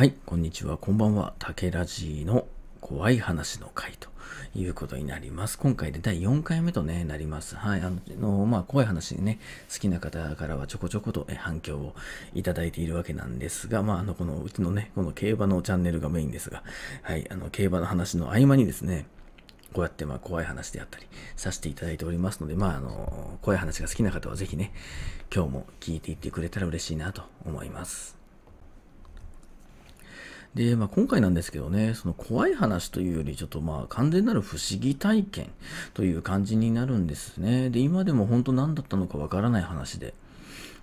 はい、こんにちは、こんばんは。竹ラジの怖い話の回ということになります。今回で第4回目とね、なります。はい、あの、まあ、怖い話ね、好きな方からはちょこちょこと反響をいただいているわけなんですが、まあ、あの、このうちのね、この競馬のチャンネルがメインですが、はい、あの、競馬の話の合間にですね、こうやってまあ怖い話であったりさせていただいておりますので、まああの、怖い話が好きな方はぜひね、今日も聞いていってくれたら嬉しいなと思います。で、まあ、今回なんですけどね、その怖い話というより、ちょっとまあ完全なる不思議体験という感じになるんですね。で、今でも本当何だったのかわからない話で。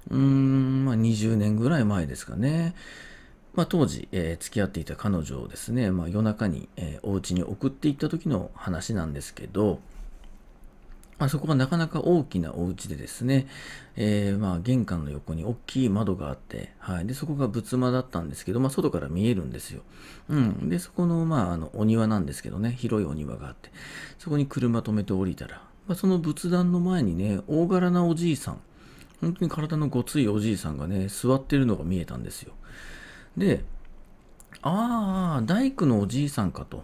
うーん、まあ20年ぐらい前ですかね。まあ、当時、えー、付き合っていた彼女をですね、まあ、夜中に、えー、お家に送っていった時の話なんですけど、あそこがなかなか大きなお家でですね、えー、まあ玄関の横に大きい窓があって、はい。で、そこが仏間だったんですけど、まあ外から見えるんですよ。うん。で、そこの、まあ、あの、お庭なんですけどね、広いお庭があって、そこに車止めて降りたら、まあ、その仏壇の前にね、大柄なおじいさん、本当に体のごついおじいさんがね、座ってるのが見えたんですよ。で、ああ、大工のおじいさんかと。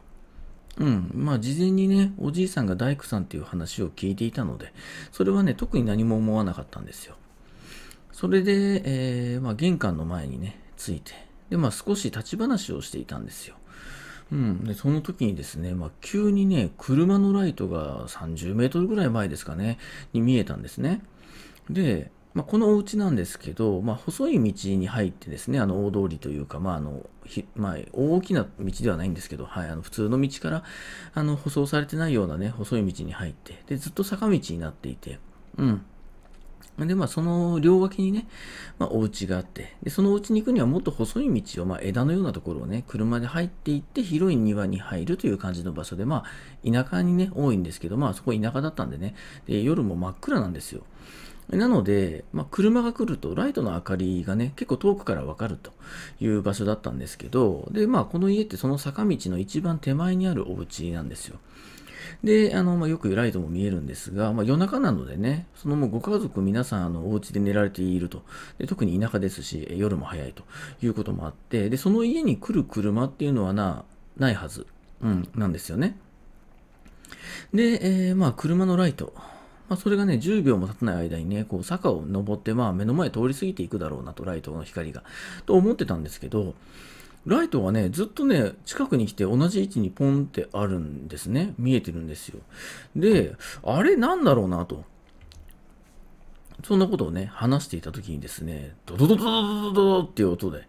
うん。まあ、事前にね、おじいさんが大工さんっていう話を聞いていたので、それはね、特に何も思わなかったんですよ。それで、えー、まあ、玄関の前にね、着いて、で、まあ、少し立ち話をしていたんですよ。うん。で、その時にですね、まあ、急にね、車のライトが30メートルぐらい前ですかね、に見えたんですね。で、まあ、このお家なんですけど、まあ、細い道に入ってですね、あの大通りというか、まああのまあ、大きな道ではないんですけど、はい、あの普通の道からあの舗装されてないようなね、細い道に入ってで、ずっと坂道になっていて、うん。で、まあ、その両脇にね、まあ、お家があって、で、そのお家に行くにはもっと細い道を、まあ、枝のようなところをね、車で入っていって、広い庭に入るという感じの場所で、まあ、田舎にね、多いんですけど、まあ、そこ田舎だったんでね、で夜も真っ暗なんですよ。なので、まあ、車が来るとライトの明かりがね、結構遠くからわかるという場所だったんですけど、で、まあ、この家ってその坂道の一番手前にあるお家なんですよ。で、あの、まあ、よくライトも見えるんですが、まあ、夜中なのでね、そのもうご家族皆さん、あの、お家で寝られていると。で、特に田舎ですし、夜も早いということもあって、で、その家に来る車っていうのはな、ないはず、うん、なんですよね。で、えー、まあ、車のライト。まあ、それがね、10秒も経たない間にね、こう坂を登って、まあ目の前通り過ぎていくだろうなと、ライトの光が。と思ってたんですけど、ライトはね、ずっとね、近くに来て同じ位置にポンってあるんですね。見えてるんですよ。で、あれなんだろうなと。そんなことをね、話していた時にですね、ドドドドドドドドっていう音で、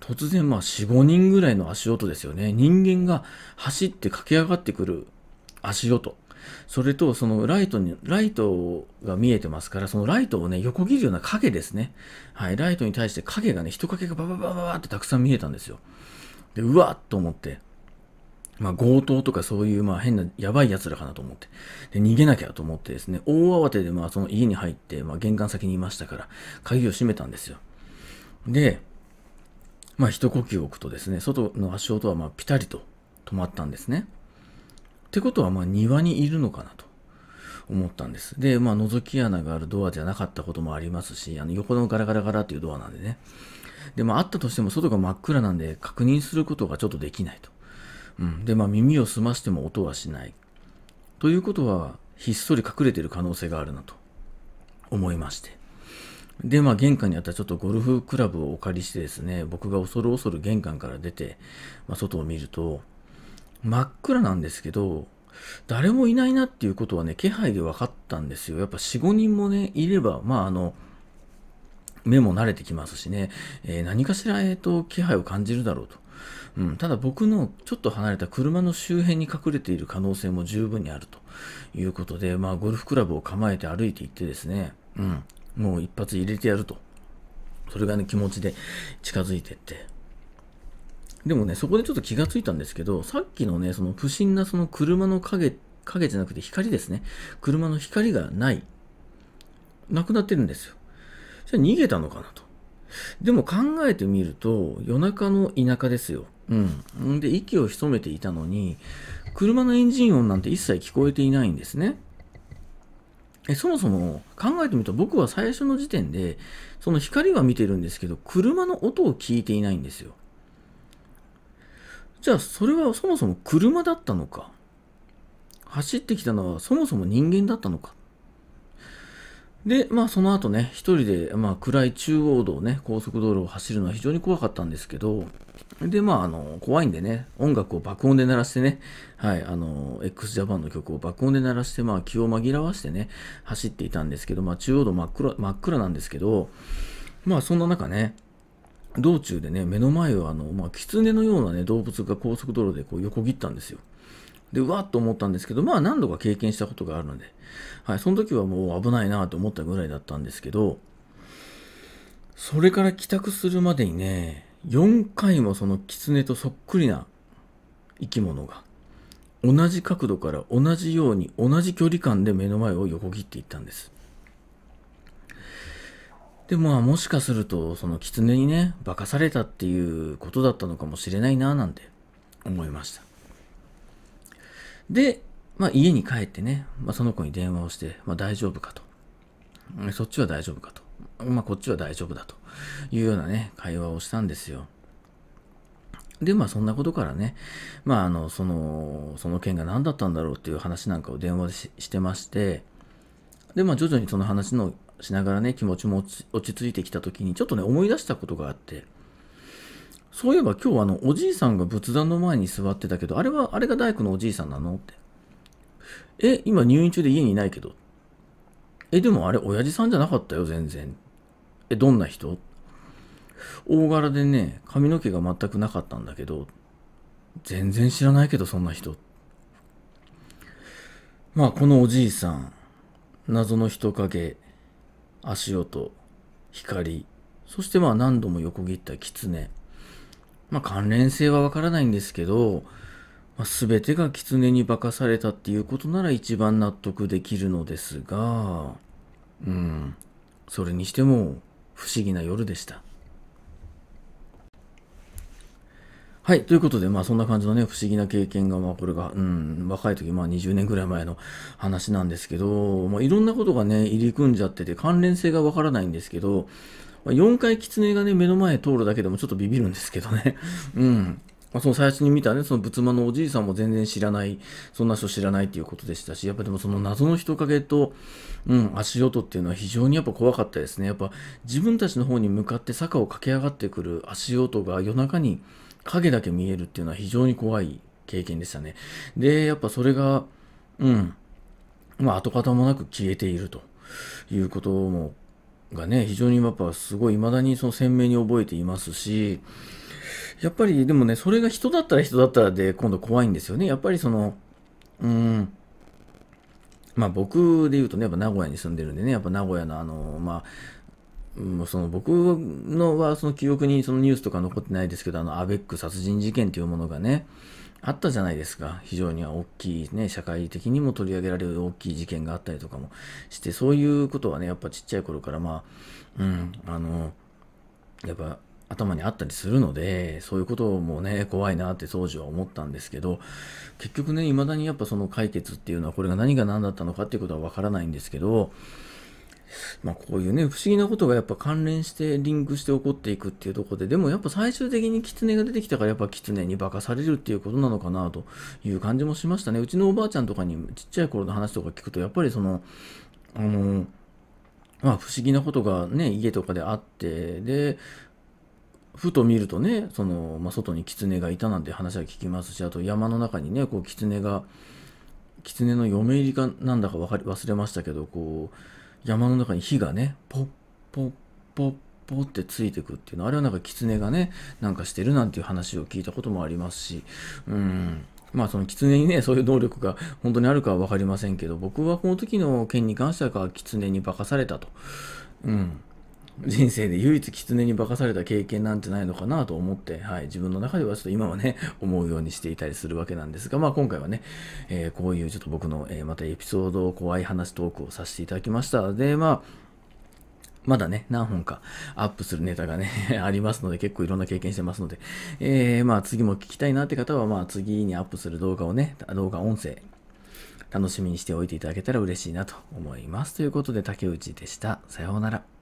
突然まあ4、5人ぐらいの足音ですよね。人間が走って駆け上がってくる足音。それと、そのライトに、ライトが見えてますから、そのライトをね、横切るような影ですね。はい、ライトに対して影がね、人影がバババババってたくさん見えたんですよ。で、うわっと思って、まあ、強盗とかそういう、まあ、変な、やばい奴らかなと思って。で、逃げなきゃと思ってですね、大慌てで、まあ、その家に入って、まあ、玄関先にいましたから、鍵を閉めたんですよ。で、まあ、一呼吸置くとですね、外の足音は、まあ、ピタリと止まったんですね。ってことは、まあ、庭にいるのかなと思ったんです。で、まあ、覗き穴があるドアじゃなかったこともありますし、あの横のガラガラガラっていうドアなんでね。で、まあ、あったとしても外が真っ暗なんで確認することがちょっとできないと。うん。で、まあ、耳を澄ましても音はしない。ということは、ひっそり隠れてる可能性があるなと思いまして。で、まあ、玄関にあったちょっとゴルフクラブをお借りしてですね、僕が恐る恐る玄関から出て、まあ、外を見ると、真っ暗なんですけど、誰もいないなっていうことはね、気配で分かったんですよ。やっぱ4、5人もね、いれば、まああの、目も慣れてきますしね、えー、何かしら、えっ、ー、と、気配を感じるだろうと。うん、ただ僕のちょっと離れた車の周辺に隠れている可能性も十分にあるということで、まあ、ゴルフクラブを構えて歩いていってですね、うん、もう一発入れてやると。それがね、気持ちで近づいてって、でもね、そこでちょっと気がついたんですけど、さっきのね、その不審なその車の影、影じゃなくて光ですね。車の光がない。なくなってるんですよ。じゃあ逃げたのかなと。でも考えてみると、夜中の田舎ですよ。うん。で、息を潜めていたのに、車のエンジン音なんて一切聞こえていないんですね。えそもそも考えてみると僕は最初の時点でその光は見てるんですけど車の音を聞いていないんですよ。じゃあそれはそもそも車だったのか走ってきたのはそもそも人間だったのかで、まあその後ね、一人で、まあ暗い中央道ね、高速道路を走るのは非常に怖かったんですけど、で、まああの、怖いんでね、音楽を爆音で鳴らしてね、はい、あの、XJAPAN の曲を爆音で鳴らして、まあ気を紛らわしてね、走っていたんですけど、まあ中央道真っ暗、真っ暗なんですけど、まあそんな中ね、道中でね、目の前をあの、まあ、狐のようなね、動物が高速道路でこう横切ったんですよ。で、うわっと思ったんですけど、まあ何度か経験したことがあるので、はい、その時はもう危ないなと思ったぐらいだったんですけど、それから帰宅するまでにね、4回もその狐とそっくりな生き物が、同じ角度から同じように同じ距離感で目の前を横切っていったんです。でもまあもしかするとその狐にね化かされたっていうことだったのかもしれないななんて思いましたで、まあ、家に帰ってね、まあ、その子に電話をして、まあ、大丈夫かとそっちは大丈夫かとまあこっちは大丈夫だというようなね会話をしたんですよで、まあそんなことからね、まああの、その、その件が何だったんだろうっていう話なんかを電話でしてまして、で、まあ徐々にその話のしながらね、気持ちも落ち着いてきた時に、ちょっとね、思い出したことがあって、そういえば今日あの、おじいさんが仏壇の前に座ってたけど、あれは、あれが大工のおじいさんなのって。え、今入院中で家にいないけど。え、でもあれ、親父さんじゃなかったよ、全然。え、どんな人大柄でね、髪の毛が全くなかったんだけど、全然知らないけど、そんな人。まあ、このおじいさん、謎の人影、足音、光、そしてまあ何度も横切った狐。まあ関連性はわからないんですけど、まあ、全てが狐に化かされたっていうことなら一番納得できるのですが、うん、それにしても不思議な夜でした。はい。ということで、まあそんな感じのね、不思議な経験が、まあこれが、うん、若い時、まあ20年ぐらい前の話なんですけど、まあいろんなことがね、入り組んじゃってて、関連性がわからないんですけど、まあ、4回狐がね、目の前通るだけでもちょっとビビるんですけどね。うん。まあ、その最初に見たね、その仏間のおじいさんも全然知らない、そんな人知らないっていうことでしたし、やっぱでもその謎の人影と、うん、足音っていうのは非常にやっぱ怖かったですね。やっぱ自分たちの方に向かって坂を駆け上がってくる足音が夜中に、影だけ見えるっていうのは非常に怖い経験でしたね。で、やっぱそれが、うん、まあ跡形もなく消えているということも、がね、非常にやっぱすごい未だにその鮮明に覚えていますし、やっぱりでもね、それが人だったら人だったらで今度怖いんですよね。やっぱりその、うん、まあ僕で言うとね、やっぱ名古屋に住んでるんでね、やっぱ名古屋のあの、まあ、もうその僕のはその記憶にそのニュースとか残ってないですけど、あのアベック殺人事件というものがね、あったじゃないですか。非常に大きいね、社会的にも取り上げられる大きい事件があったりとかもして、そういうことはね、やっぱちっちゃい頃から、まあ、うん、あの、やっぱ頭にあったりするので、そういうこともね、怖いなって当時は思ったんですけど、結局ね、未だにやっぱその解決っていうのは、これが何が何だったのかっていうことはわからないんですけど、まあ、こういうね、不思議なことがやっぱ関連してリンクして起こっていくっていうところで、でもやっぱ最終的に狐が出てきたからやっぱ狐に化かされるっていうことなのかなという感じもしましたね。うちのおばあちゃんとかにちっちゃい頃の話とか聞くと、やっぱりその、あの、まあ不思議なことがね、家とかであって、で、ふと見るとね、その、まあ、外に狐がいたなんて話は聞きますし、あと山の中にね、こう狐が、狐の嫁入りかなんだかかり忘れましたけど、こう、山の中に火がね、ポッポッポッポってついてくっていうの、あれはなんか狐がね、なんかしてるなんていう話を聞いたこともありますし、うん。まあその狐にね、そういう能力が本当にあるかは分かりませんけど、僕はこの時の件に関しては狐に化かされたと。うん。人生で唯一狐に化かされた経験なんてないのかなと思って、はい、自分の中ではちょっと今はね、思うようにしていたりするわけなんですが、まあ今回はね、えー、こういうちょっと僕の、えー、またエピソード、怖い話トークをさせていただきました。で、まあ、まだね、何本かアップするネタがね、ありますので、結構いろんな経験してますので、えー、まあ次も聞きたいなって方は、まあ次にアップする動画をね、動画音声、楽しみにしておいていただけたら嬉しいなと思います。ということで、竹内でした。さようなら。